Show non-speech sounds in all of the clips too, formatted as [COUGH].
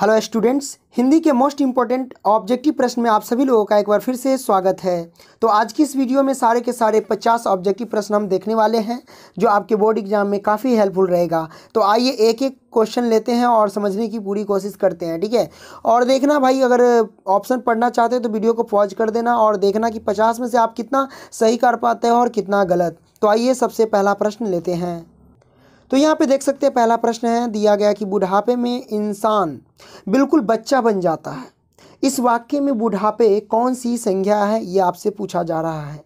Hello students Hindi के most important objective प्रश्न में आप सभी लोगों का एक बार फिर से स्वागत है तो आज की इस वीडियो में सारे के सारे 50 ऑब्जेक्टिव प्रश्न हम देखने वाले हैं जो आपके बोर्ड एग्जाम में काफ़ी हेल्पफुल रहेगा तो आइए एक एक क्वेश्चन लेते हैं और समझने की पूरी कोशिश करते हैं ठीक है और देखना भाई अगर ऑप्शन पढ़ना चाहते हैं तो वीडियो को पॉज कर देना और देखना कि पचास में से आप कितना सही कर पाते हो और कितना गलत तो आइए सबसे पहला प्रश्न लेते हैं तो यहाँ पे देख सकते हैं पहला प्रश्न है दिया गया कि बुढ़ापे में इंसान बिल्कुल बच्चा बन जाता है इस वाक्य में बुढ़ापे कौन सी संज्ञा है ये आपसे पूछा जा रहा है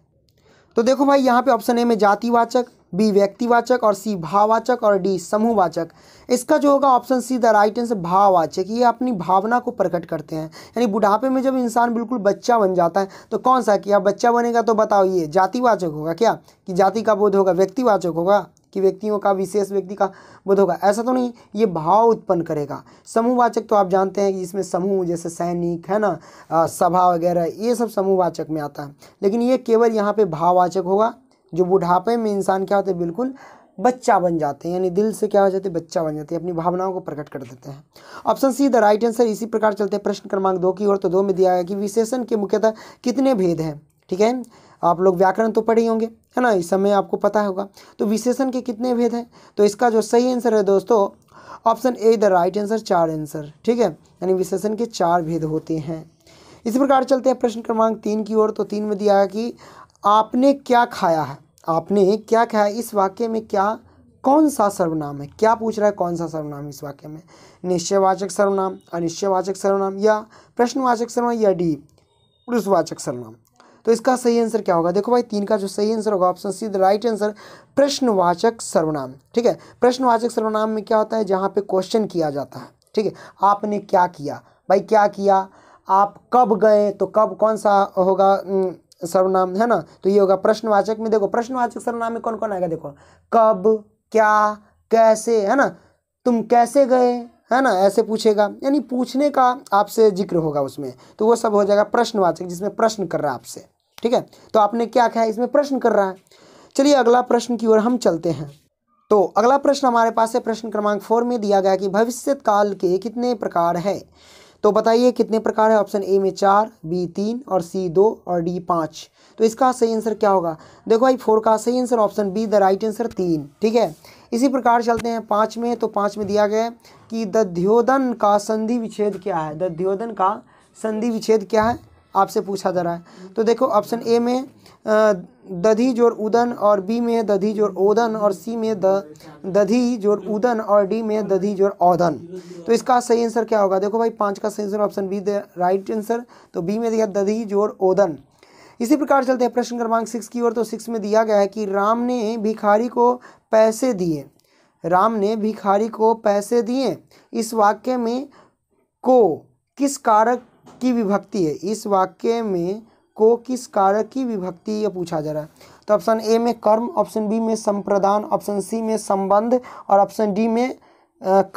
तो देखो भाई यहाँ पे ऑप्शन ए में जातिवाचक बी व्यक्तिवाचक और सी भाववाचक और डी समूहवाचक इसका जो होगा option C the right answer भाववाचक ये अपनी भावना को प्रकट करते हैं यानी बुढ़ापे में जब इंसान बिल्कुल बच्चा बन जाता है तो कौन सा किया बच्चा बनेगा तो बताओ ये जातिवाचक होगा क्या कि जाति का बोध होगा व्यक्तिवाचक होगा कि व्यक्तियों का विशेष व्यक्ति का बोध होगा ऐसा तो नहीं ये भाव उत्पन्न करेगा समूहवाचक तो आप जानते हैं कि इसमें समूह जैसे सैनिक है ना सभा वगैरह ये सब समूहवाचक में आता है लेकिन ये केवल यहाँ पे भाववाचक होगा जो बुढ़ापे में इंसान क्या होता है बिल्कुल बच्चा बन जाते हैं यानी दिल से क्या हो जाते हैं बच्चा बन जाते हैं अपनी भावनाओं को प्रकट कर देते हैं option C the right answer इसी प्रकार चलते हैं प्रश्न क्रमांक दो की ओर तो दो में दिया गया कि विशेषण के मुख्यतः कितने भेद हैं ठीक है आप लोग व्याकरण तो पढ़े होंगे है ना इस समय आपको पता होगा तो विशेषण के कितने भेद हैं तो इसका जो सही आंसर है दोस्तों option A the right answer चार आंसर ठीक है यानी विशेषण के चार भेद होते हैं इसी प्रकार चलते हैं प्रश्न क्रमांक तीन की ओर तो तीन में दिया कि आपने क्या खाया है आपने क्या खाया इस वाक्य में क्या कौन सा सर्वनाम है क्या पूछ रहा है कौन सा सर्वनाम इस वाक्य में निश्चयवाचक सर्वनाम अनिश्चयवाचक सर्वनाम या प्रश्नवाचक सर्वनाम या डी पुरुषवाचक सर्वनाम तो इसका सही आंसर क्या होगा देखो भाई तीन का जो सही आंसर होगा option C the right answer प्रश्नवाचक सर्वनाम ठीक है प्रश्नवाचक सर्वनाम में क्या होता है जहाँ पे क्वेश्चन किया जाता है ठीक है आपने क्या किया भाई क्या किया आप कब गए तो कब कौन सा होगा सर्वनाम है ना तो ये होगा प्रश्नवाचक में देखो प्रश्नवाचक सर्वनाम में कौन कौन आएगा देखो कब क्या कैसे है ना तुम कैसे गए है ना ऐसे पूछेगा यानी पूछने का आपसे जिक्र होगा उसमें तो वो सब हो जाएगा प्रश्नवाचक जिसमें प्रश्न कर रहा है आपसे ठीक है तो आपने क्या कहा इसमें प्रश्न कर रहा है चलिए अगला प्रश्न की ओर हम चलते हैं तो अगला प्रश्न हमारे पास है प्रश्न क्रमांक फोर में दिया गया कि भविष्य काल के कितने प्रकार है तो बताइए कितने प्रकार है ऑप्शन ए में चार बी तीन और सी दो और डी पाँच तो इसका सही आंसर क्या होगा देखो भाई फोर का सही answer option B the right answer तीन ठीक है इसी प्रकार चलते हैं पाँच में तो पाँच में दिया गया है कि दध्योदन का संधि विच्छेद क्या है दध्योदन का संधि विच्छेद क्या है आपसे पूछा जा रहा है तो देखो ऑप्शन ए में दधी जोर उदन और बी में दधी जोर ओदन और सी में द दधी जोर उदन और डी में दधी जोर औदन तो इसका सही आंसर क्या होगा देखो भाई पाँच का सही answer option B the right answer तो बी में दिया दधी जोर ओदन इसी प्रकार चलते हैं प्रश्न क्रमांक सिक्स की ओर तो सिक्स में दिया गया है कि राम ने भिखारी को पैसे दिए राम ने भिखारी को पैसे दिए इस वाक्य में को किस कारक की विभक्ति है इस वाक्य में को किस कारक की विभक्ति यह पूछा जा रहा है तो ऑप्शन ए में कर्म ऑप्शन बी में संप्रदान ऑप्शन सी में संबंध और ऑप्शन डी में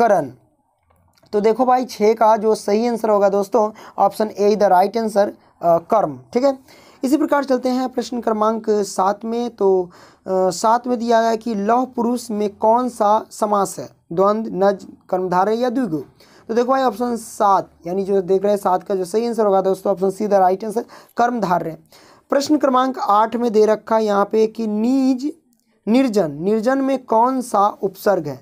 करण तो देखो भाई छः का जो सही आंसर होगा दोस्तों option A the right answer कर्म ठीक है इसी प्रकार चलते हैं प्रश्न क्रमांक सात में तो आ, सात में दिया गया कि लौह पुरुष में कौन सा समास है द्वंद्व नज कर्मधारय या द्विगु तो देखो भाई ऑप्शन सात यानी जो देख रहे हैं सात का जो सही आंसर होगा दोस्तों option C the right answer कर्मधार्य प्रश्न क्रमांक आठ में दे रखा है यहाँ पे कि नीज निर्जन निर्जन में कौन सा उपसर्ग है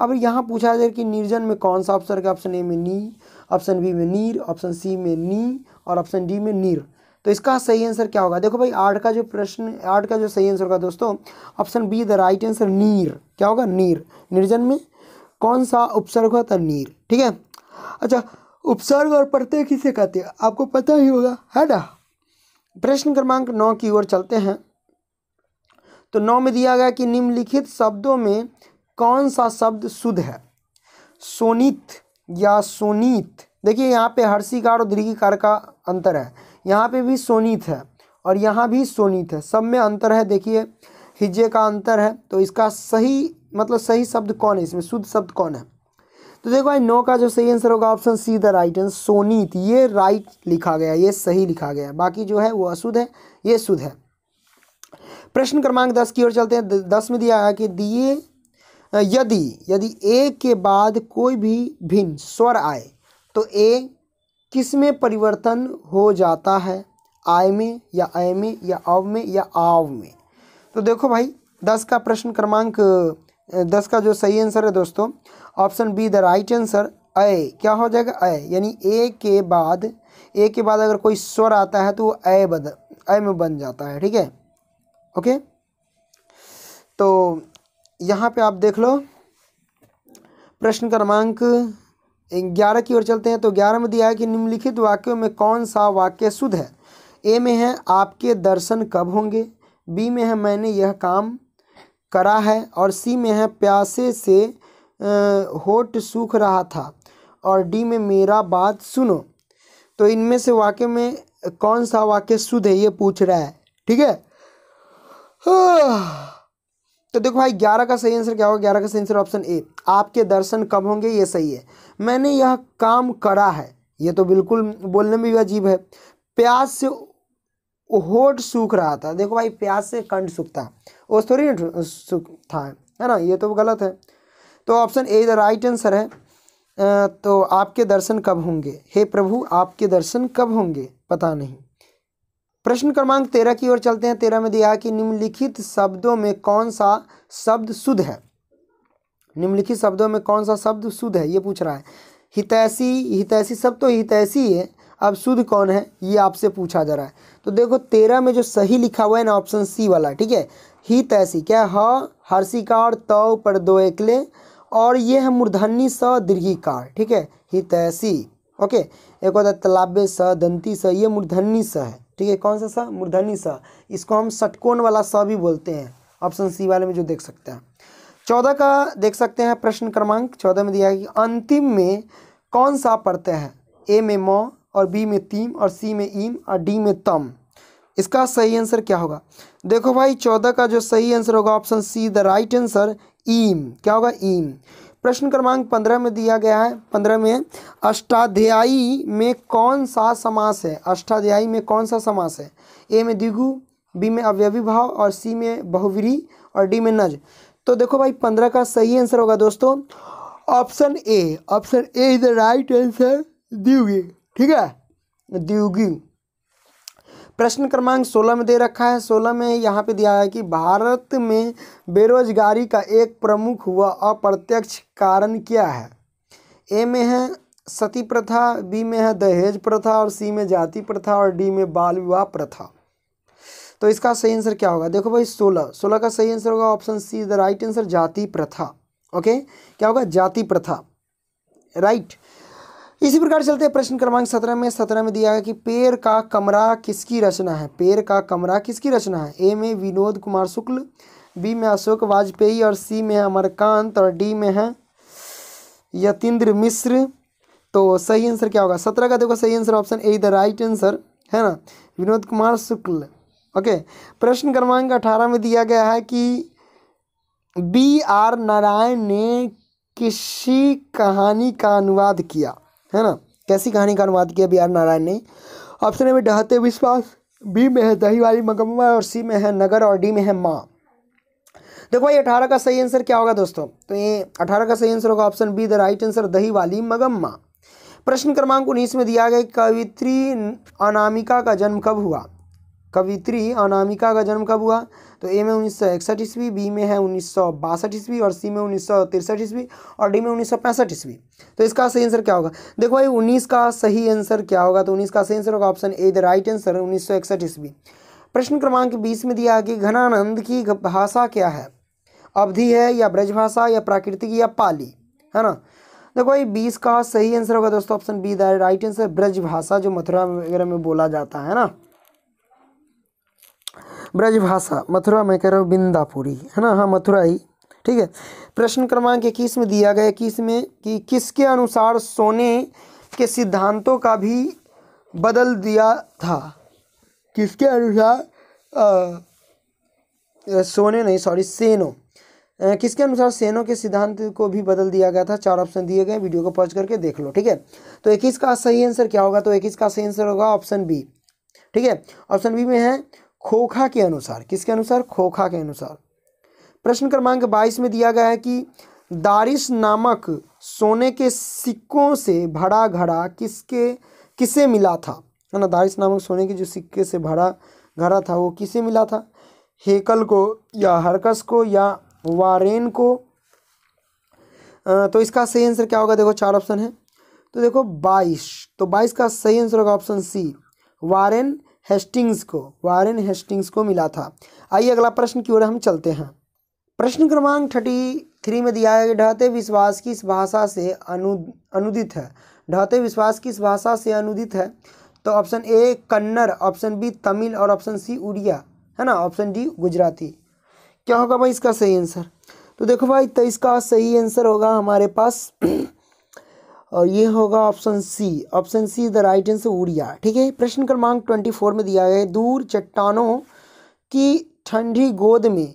अब यहाँ पूछा जाए कि निर्जन में कौन सा उपसर्ग है ऑप्शन ए में नी ऑप्शन बी में नीर ऑप्शन सी में नी और ऑप्शन डी में नीर तो इसका सही आंसर क्या होगा देखो भाई आठ का जो प्रश्न आठ का जो सही आंसर होगा दोस्तों option B the right answer नीर क्या होगा नीर निर्जन में कौन सा उपसर्ग होता नीर ठीक है अच्छा उपसर्ग और प्रत्यय किसे कहते हैं आपको पता ही होगा है ना प्रश्न क्रमांक नौ की ओर चलते हैं तो नौ में दिया गया कि निम्नलिखित शब्दों में कौन सा शब्द शुद्ध है सोनित या सोनीत देखिए यहाँ पे हर्षिकार और दीर्घिकार का अंतर है यहाँ पे भी सोनीत है और यहाँ भी सोनीत है सब में अंतर है देखिए हिज्जे का अंतर है तो इसका सही मतलब सही शब्द कौन है इसमें शुद्ध शब्द कौन है तो देखो भाई नौ का जो सही आंसर होगा option C the right answer सोनीत ये राइट लिखा गया ये सही लिखा गया बाकी जो है वो अशुद्ध है ये शुद्ध है प्रश्न क्रमांक दस की ओर चलते हैं दस में दिया है कि दिए यदि यदि ए के बाद कोई भी भिन्न स्वर आए तो ए किस में परिवर्तन हो जाता है आय में या अय में या अव में या आव में तो देखो भाई दस का प्रश्न क्रमांक दस का जो सही आंसर है दोस्तों option B the right answer अय क्या हो जाएगा ए यानी ए के बाद ए के बाद अगर कोई स्वर आता है तो वो ए बद ए में बन जाता है ठीक है ओके तो यहाँ पे आप देख लो प्रश्न क्रमांक ग्यारह की ओर चलते हैं तो ग्यारह में दिया है कि निम्नलिखित वाक्यों में कौन सा वाक्य शुद्ध है ए में है आपके दर्शन कब होंगे बी में है मैंने यह काम करा है और सी में है प्यासे से होठ सूख रहा था और डी में मेरा बात सुनो तो इनमें से वाक्य में कौन सा वाक्य शुद्ध है ये पूछ रहा है ठीक है [SIGHS] तो देखो भाई ग्यारह का सही आंसर क्या होगा ग्यारह का सही आंसर ऑप्शन ए आपके दर्शन कब होंगे ये सही है मैंने यह काम करा है ये तो बिल्कुल बोलने में भी अजीब है प्यास से होठ सूख रहा था देखो भाई प्यास से कंठ सूखता वो थोड़ी था है ना ये तो गलत है तो option A the right answer है तो आपके दर्शन कब होंगे हे प्रभु आपके दर्शन कब होंगे पता नहीं प्रश्न क्रमांक तेरह की ओर चलते हैं तेरह में दिया है कि निम्नलिखित शब्दों में कौन सा शब्द शुद्ध है निम्नलिखित शब्दों में कौन सा शब्द शुद्ध है ये पूछ रहा है हितैषी हितैषी सब तो हितैषी है अब शुद्ध कौन है ये आपसे पूछा जा रहा है तो देखो तेरह में जो सही लिखा हुआ है ना ऑप्शन सी वाला ठीक है ही तैसी क्या ह हर्षिकार तव पर दो एकले और ये है मूर्धन्य स दीर्घिकार ठीक है ही तैसी ओके एक होता है तलाबे स दंती स ये मूर्धन्य स है ठीक है कौन सा स मूर्धन्य स इसको हम षटकोण वाला स भी बोलते हैं ऑप्शन सी वाले में जो देख सकते हैं चौदह का देख सकते हैं प्रश्न क्रमांक चौदह में दिया है कि अंतिम में कौन सा पढ़ते हैं ए में म और बी में तीम और सी में ईम और डी में तम इसका सही आंसर क्या होगा देखो भाई चौदह का जो सही आंसर होगा option C the right answer ईम क्या होगा ईम प्रश्न क्रमांक पंद्रह में दिया गया है पंद्रह में अष्टाध्यायी में कौन सा समास है अष्टाध्यायी में कौन सा समास है ए में दिगु बी में अवयवी भाव और सी में बहुवीरी और डी में नज तो देखो भाई पंद्रह का सही आंसर होगा दोस्तों option A option A is the right answer द्विगी ठीक है द्विगी प्रश्न क्रमांक सोलह में दे रखा है सोलह में यहाँ पे दिया है कि भारत में बेरोजगारी का एक प्रमुख हुआ अप्रत्यक्ष कारण क्या है ए में है सती प्रथा बी में है दहेज प्रथा और सी में जाति प्रथा और डी में बाल विवाह प्रथा तो इसका सही आंसर क्या होगा देखो भाई सोलह सोलह का सही आंसर होगा option C the right answer जाति प्रथा ओके क्या होगा जाति प्रथा राइट right. इसी प्रकार चलते हैं प्रश्न क्रमांक सत्रह में सत्रह में दिया है कि पेड़ का कमरा किसकी रचना है पेड़ का कमरा किसकी रचना है ए में विनोद कुमार शुक्ल बी में अशोक वाजपेयी और सी में अमरकांत और डी में है यतिन्द्र मिश्र तो सही आंसर क्या होगा सत्रह का देखो सही answer option A the right answer है ना विनोद कुमार शुक्ल ओके प्रश्न क्रमांक अठारह में दिया गया है कि बी आर नारायण ने किसी कहानी का अनुवाद किया है ना कैसी कहानी का अनुवाद किया बी आर नारायण ने ऑप्शन ए में डहते विश्वास बी में है दही वाली मकम्मा और सी में है नगर और डी में है माँ देखो भाई अठारह का सही आंसर क्या होगा दोस्तों तो ये अठारह का सही आंसर होगा option B the right answer दही वाली मगम्मा प्रश्न क्रमांक उन्नीस में दिया गया कवित्री अनामिका का जन्म कब हुआ कवित्री अनामिका का जन्म कब हुआ तो ए में उन्नीस सौ इकसठ ईस्वी बी में है उन्नीस सौ बासठ ईस्वी और सी में उन्नीस सौ तिरसठ ईस्वी और डी में उन्नीस सौ पैंसठ ईस्वी तो इसका सही आंसर क्या होगा देखो भाई उन्नीस का सही आंसर क्या होगा तो उन्नीस का सही आंसर होगा option A the right answer उन्नीस सौ इकसठ ईस्वी प्रश्न क्रमांक बीस में दिया कि घनानंद की भाषा क्या है अवधि है या ब्रजभाषा या प्राकृतिक या पाली है ना देखो भाई बीस का सही आंसर होगा दोस्तों option B the right answer Brajbhasha जो मथुरा वगैरह में बोला जाता है ना ब्रजभाषा मथुरा में कह रहा हूँ बिंदापुरी है ना हाँ मथुरा ही ठीक है प्रश्न क्रमांक इक्कीस में दिया गया इक्कीस में कि किसके अनुसार सोने के सिद्धांतों का भी बदल दिया था किसके अनुसार सोने नहीं सॉरी सेनो आ, किसके अनुसार सेनो के सिद्धांत को भी बदल दिया गया था चार ऑप्शन दिए गए वीडियो को पॉज करके देख लो ठीक है तो इक्कीस का सही आंसर क्या होगा तो इक्कीस का सही आंसर होगा ऑप्शन बी ठीक है ऑप्शन बी में है खोखा के अनुसार किसके अनुसार खोखा के अनुसार प्रश्न क्रमांक बाईस में दिया गया है कि दारिश नामक सोने के सिक्कों से भरा घड़ा किसके किसे मिला था है ना दारिश नामक सोने के जो सिक्के से भरा घड़ा था वो किसे मिला था हेकल को या हरकस को या वारेन को तो इसका सही आंसर क्या होगा देखो चार ऑप्शन है तो देखो बाईस तो बाईस का सही आंसर होगा ऑप्शन सी वारेन हेस्टिंग्स को वारेन हेस्टिंग्स को मिला था आइए अगला प्रश्न की ओर हम चलते हैं प्रश्न क्रमांक थर्टी थ्री में दिया है कि ढहते विश्वास किस भाषा से अनु अनुदित है ढहते विश्वास किस भाषा से अनुदित है तो option A Kannada option B Tamil और ऑप्शन सी उड़िया है ना ऑप्शन डी गुजराती क्या होगा भाई इसका सही आंसर तो देखो भाई तो इसका सही आंसर होगा हमारे पास और ये होगा option C option C the right answer Oriya ठीक है प्रश्न क्रमांक ट्वेंटी फोर में दिया गया है दूर चट्टानों की ठंडी गोद में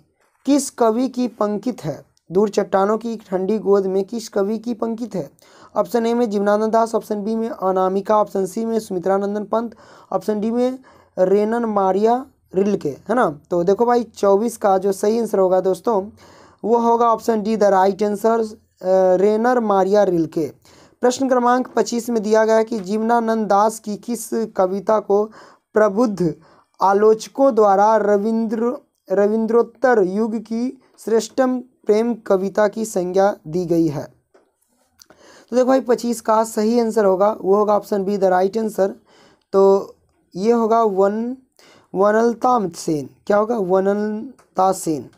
किस कवि की पंकित है दूर चट्टानों की ठंडी गोद में किस कवि की पंकित है ऑप्शन ए में जीवनानंद दास ऑप्शन बी में अनामिका ऑप्शन सी में सुमित्रानंदन पंत ऑप्शन डी में रेनन मारिया रिलके है ना तो देखो भाई चौबीस का जो सही आंसर होगा दोस्तों वो होगा option D the right answer Rainer Maria Rilke प्रश्न क्रमांक पच्चीस में दिया गया कि जीवनानंद दास की किस कविता को प्रबुद्ध आलोचकों द्वारा रविंद्र रविंद्रोत्तर युग की श्रेष्ठम प्रेम कविता की संज्ञा दी गई है तो देखो भाई पच्चीस का सही आंसर होगा वो होगा option B the right answer तो ये होगा वन वनलता सेन क्या होगा वनलता सेन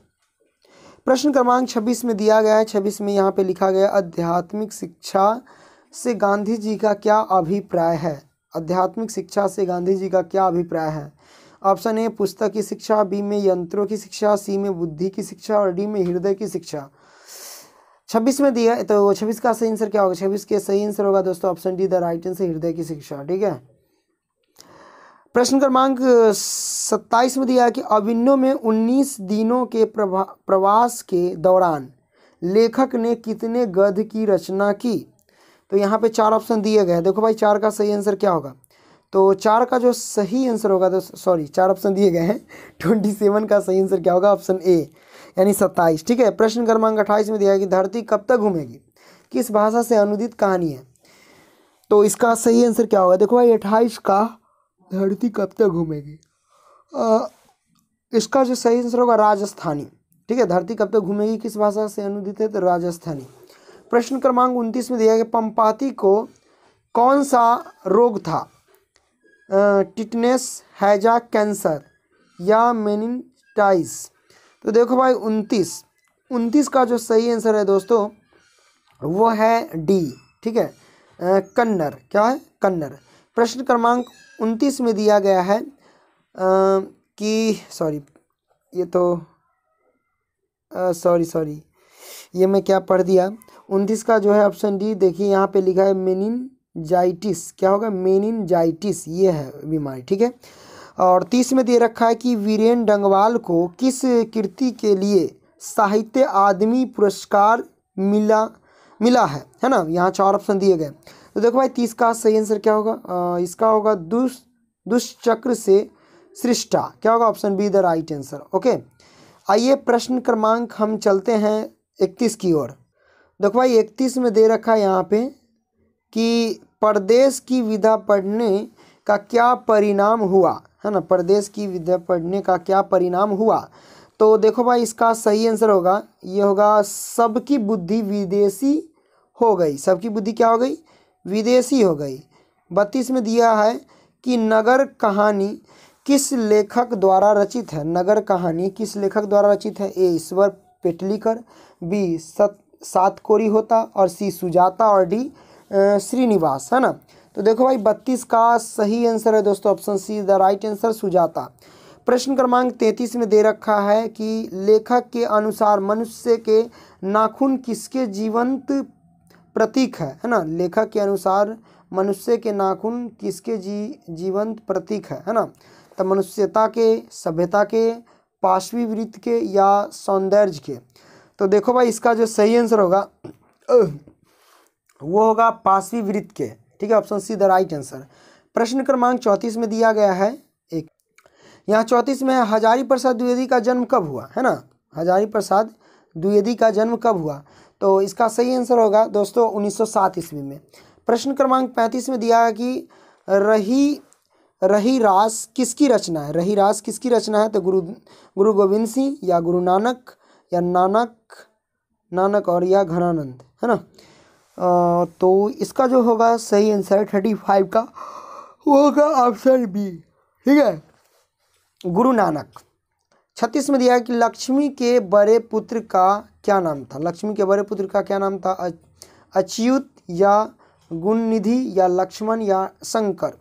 प्रश्न क्रमांक छब्बीस में दिया गया है छब्बीस में यहाँ पे लिखा गया आध्यात्मिक शिक्षा से गांधी जी का क्या अभिप्राय है आध्यात्मिक शिक्षा से गांधी जी का क्या अभिप्राय है ऑप्शन ए पुस्तक की शिक्षा बी में यंत्रों की शिक्षा सी में बुद्धि की शिक्षा और डी में हृदय की शिक्षा छब्बीस में दिया तो छब्बीस का सही आंसर क्या होगा छब्बीस के सही आंसर होगा दोस्तों option D the right answer हृदय की शिक्षा ठीक है प्रश्न क्रमांक सत्ताईस में दिया कि अभिन्नों में उन्नीस दिनों के प्रवास के दौरान लेखक ने कितने गद्य की रचना की तो यहाँ पे चार ऑप्शन दिए गए देखो भाई चार का सही आंसर क्या होगा तो चार का जो सही आंसर होगा तो सॉरी चार ऑप्शन दिए गए हैं ट्वेंटी [LAUGHS] सेवन का सही आंसर क्या होगा ऑप्शन ए यानी सत्ताईस ठीक है प्रश्न क्रमांक अट्ठाईस में दिया है कि धरती कब तक घूमेगी किस भाषा से अनुदित कहानी है तो इसका सही आंसर क्या होगा देखो भाई अट्ठाईस का धरती कब तक घूमेगी इसका जो सही आंसर होगा राजस्थानी ठीक है धरती कब तक घूमेगी किस भाषा से अनुदित है तो राजस्थानी प्रश्न क्रमांक उनतीस में दिया गया पंपाती को कौन सा रोग था टिटनेस हैजा कैंसर या मेनिटाइस तो देखो भाई उनतीस उनतीस का जो सही आंसर है दोस्तों वो है डी ठीक है कन्नर क्या है कन्नर प्रश्न क्रमांक उनतीस में दिया गया है आ, कि सॉरी ये तो सॉरी सॉरी ये मैं क्या पढ़ दिया उनतीस का जो है ऑप्शन डी देखिए यहाँ पे लिखा है मेनिनजाइटिस क्या होगा मेनिनजाइटिस ये है बीमारी ठीक है और तीस में दे रखा है कि वीरेन डंगवाल को किस कृति के लिए साहित्य आदमी पुरस्कार मिला मिला है है ना यहाँ चार ऑप्शन दिए गए तो देखो भाई तीस का सही आंसर क्या होगा आ, इसका होगा दुष दुष्चक्र से सृष्टा क्या होगा option B the right answer okay आइए प्रश्न क्रमांक हम चलते हैं इकतीस की ओर देखो भाई इकतीस में दे रखा है यहाँ पे कि परदेश की विधा पढ़ने का क्या परिणाम हुआ है ना परदेश की विधा पढ़ने का क्या परिणाम हुआ तो देखो भाई इसका सही आंसर होगा ये होगा सबकी बुद्धि विदेशी हो गई सबकी बुद्धि क्या हो गई विदेशी हो गई बत्तीस में दिया है कि नगर कहानी किस लेखक द्वारा रचित है नगर कहानी किस लेखक द्वारा रचित है ए ईश्वर पेटलीकर बी सत सात कोरी होता और सी सुजाता और डी श्रीनिवास है ना तो देखो भाई बत्तीस का सही आंसर है दोस्तों option C the right answer Sujata प्रश्न क्रमांक तैंतीस में दे रखा है कि लेखक के अनुसार मनुष्य के नाखून किसके जीवंत प्रतीक है है ना लेखक के अनुसार मनुष्य के नाखून किसके जी जीवंत प्रतीक है है ना तो मनुष्यता के सभ्यता के पार्श्वी वृत्त के या सौंदर्य के तो देखो भाई इसका जो सही आंसर होगा वो होगा पांचवी वृत्त के ठीक है option C the right answer प्रश्न क्रमांक चौंतीस में दिया गया है एक यहाँ चौंतीस में हजारी प्रसाद द्विवेदी का जन्म कब हुआ है ना हजारी प्रसाद द्विवेदी का जन्म कब हुआ तो इसका सही आंसर होगा दोस्तों 1907 ईस्वी में प्रश्न क्रमांक 35 में दिया है कि रही रही रास किसकी रचना है रही रास किसकी रचना है तो गुरु गुरु गोविंद सिंह या गुरु नानक या नानक नानक और या घनानंद है ना आ, तो इसका जो होगा सही आंसर थर्टी फाइव का वो होगा ऑप्शन बी ठीक है गुरु नानक छत्तीस में दिया है कि लक्ष्मी के बड़े पुत्र का क्या नाम था लक्ष्मी के बड़े पुत्र का क्या नाम था अच्युत या गुणनिधि या लक्ष्मण या शंकर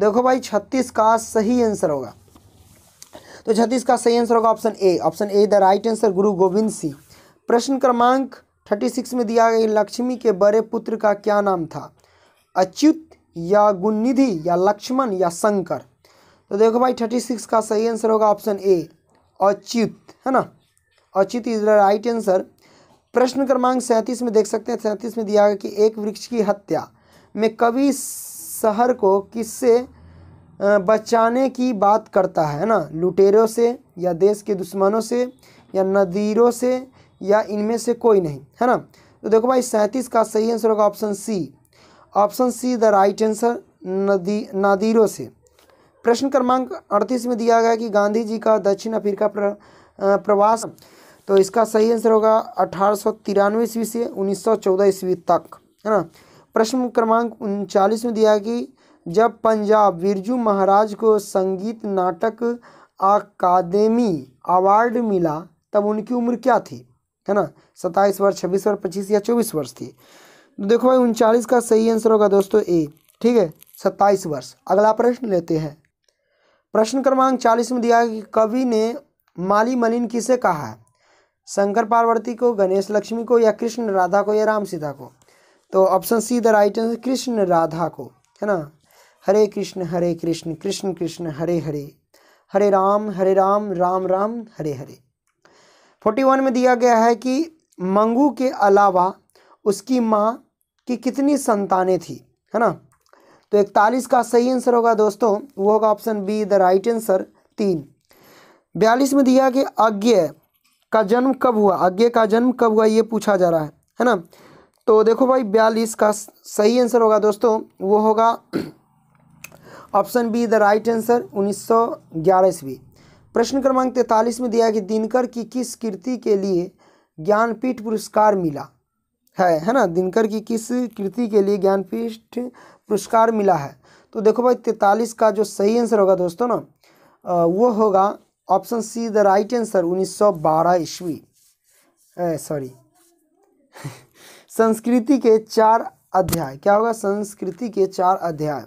देखो भाई छत्तीस का सही आंसर होगा तो छत्तीस का सही आंसर होगा option A option A the right answer Guru Gobind Singh प्रश्न क्रमांक थर्टी सिक्स में दिया गया लक्ष्मी के बड़े पुत्र का क्या नाम था अच्युत या गुणनिधि या लक्ष्मण या शंकर तो देखो भाई थर्टी सिक्स का सही आंसर होगा ऑप्शन ए अच्युत है ना Achyut is the right answer प्रश्न क्रमांक सैंतीस में देख सकते हैं सैंतीस में दिया गया कि एक वृक्ष की हत्या में कवि शहर को किससे बचाने की बात करता है ना लुटेरों से या देश के दुश्मनों से या नदीरों से या इनमें से कोई नहीं है ना तो देखो भाई सैंतीस का सही आंसर होगा option C option C the right answer नदी नादिरों से प्रश्न क्रमांक अड़तीस में दिया गया कि गांधी जी का दक्षिण अफ्रीका प्र, प्रवास तो इसका सही आंसर होगा अठारह सौ तिरानवे ईस्वी से उन्नीस सौ चौदह ईस्वी तक है ना प्रश्न क्रमांक उनचालीस में दिया कि जब पंजाब बिरजू महाराज को संगीत नाटक अकादमी अवार्ड मिला तब उनकी उम्र क्या थी है ना सत्ताईस वर्ष छब्बीस वर्ष पच्चीस या चौबीस वर्ष थी तो देखो भाई उनचालीस का सही आंसर होगा दोस्तों ए ठीक है सत्ताईस वर्ष अगला प्रश्न लेते हैं प्रश्न क्रमांक चालीस में दिया है कि कवि ने माली मलिन किसे कहा है शंकर पार्वती को गणेश लक्ष्मी को या कृष्ण राधा को या राम सीता को तो option C the right answer Krishna Radha को है ना हरे कृष्ण हरे कृष्ण कृष्ण कृष्ण हरे हरे हरे राम हरे राम राम राम हरे हरे फोर्टी वन में दिया गया है कि मंगू के अलावा उसकी माँ की कितनी संतानें थी है ना तो इकतालीस का सही आंसर होगा दोस्तों वो होगा option B the right answer तीन बयालीस में दिया कि अज्ञ का जन्म कब हुआ अज्ञ का जन्म कब हुआ ये पूछा जा रहा है है ना तो देखो भाई बयालीस का सही आंसर होगा दोस्तों वो होगा option B the right answer उन्नीस सौ ग्यारह ईस्वी प्रश्न क्रमांक तैतालीस में दिया कि दिनकर की किस कृति के लिए ज्ञानपीठ पुरस्कार मिला है है ना दिनकर की किस कृति के लिए ज्ञानपीठ पुरस्कार मिला है तो देखो भाई तैतालीस का जो सही आंसर होगा दोस्तों ना वो होगा option C the right answer 1912 ईस्वी सॉरी [LAUGHS] संस्कृति के चार अध्याय क्या होगा संस्कृति के चार अध्याय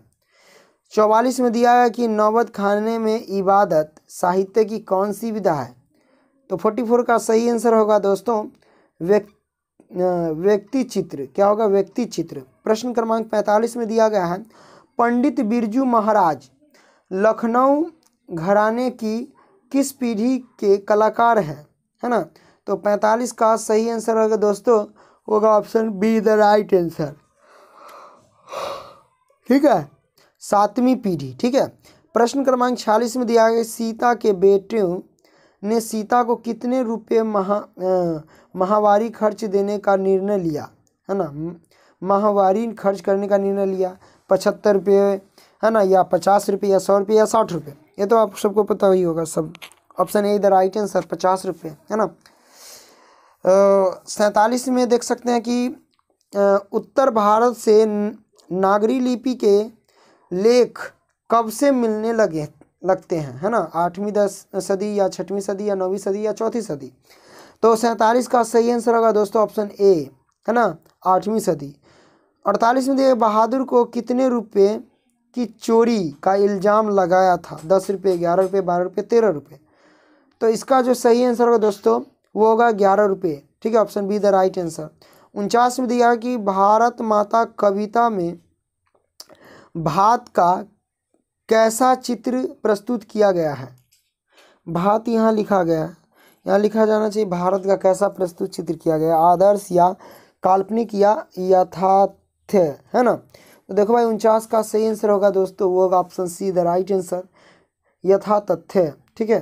चौवालीस में दिया है कि नौबत खाने में इबादत साहित्य की कौन सी विधा है तो फोर्टी फोर का सही आंसर होगा दोस्तों व्यक्ति व्यक्ति चित्र क्या होगा व्यक्ति चित्र प्रश्न क्रमांक पैंतालीस में दिया गया है पंडित बिरजू महाराज लखनऊ घराने की किस पीढ़ी के कलाकार हैं है ना तो पैंतालीस का सही आंसर होगा दोस्तों होगा option B the right answer ठीक है सातवीं पीढ़ी ठीक है प्रश्न क्रमांक छियालीस में दिया गया सीता के बेटे ने सीता को कितने रुपये महा माहवारी खर्च देने का निर्णय लिया है ना माहवारी खर्च करने का निर्णय लिया पचहत्तर रुपये है ना या पचास रुपये या सौ रुपये या साठ रुपये ये तो आप सबको पता ही होगा सब ऑप्शन ए इधर राइट आंसर पचास रुपये है ना सैंतालीस में देख सकते हैं कि उत्तर भारत से नागरी लिपि के लेख कब से मिलने लगे लगते हैं है ना आठवीं दस सदी या छठवीं सदी या नौवीं सदी या चौथी सदी तो सैंतालीस का सही आंसर होगा दोस्तों ऑप्शन ए है ना आठवीं सदी अड़तालीस में देखिए बहादुर को कितने रुपये की चोरी का इल्ज़ाम लगाया था दस रुपये ग्यारह रुपये बारह रुपये तेरह रुपये तो इसका जो सही आंसर होगा दोस्तों वो होगा ग्यारह रुपये ठीक है option B the right answer उनचास में दिया कि भारत माता कविता में भात का कैसा चित्र प्रस्तुत किया गया है भात यहाँ लिखा गया है यहाँ लिखा जाना चाहिए भारत का कैसा प्रस्तुत चित्र किया गया आदर्श या काल्पनिक या यथार्थ है ना तो देखो भाई उनचास का सही आंसर होगा दोस्तों वो होगा option C the right answer यथा तथ्य ठीक है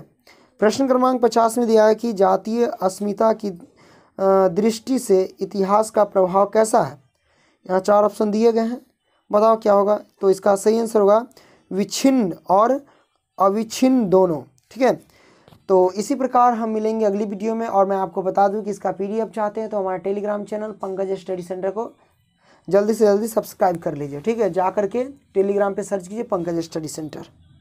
प्रश्न क्रमांक पचास में दिया है कि जातीय अस्मिता की दृष्टि से इतिहास का प्रभाव कैसा है यहाँ चार ऑप्शन दिए गए हैं बताओ क्या होगा तो इसका सही आंसर होगा विच्छिन्न और अविच्छिन्न दोनों ठीक है तो इसी प्रकार हम मिलेंगे अगली वीडियो में और मैं आपको बता दूं कि इसका पी चाहते हैं तो हमारे Telegram channel Pankaj study centre को जल्दी से जल्दी सब्सक्राइब कर लीजिए ठीक है जा करके टेलीग्राम पे सर्च कीजिए पंकज स्टडी सेंटर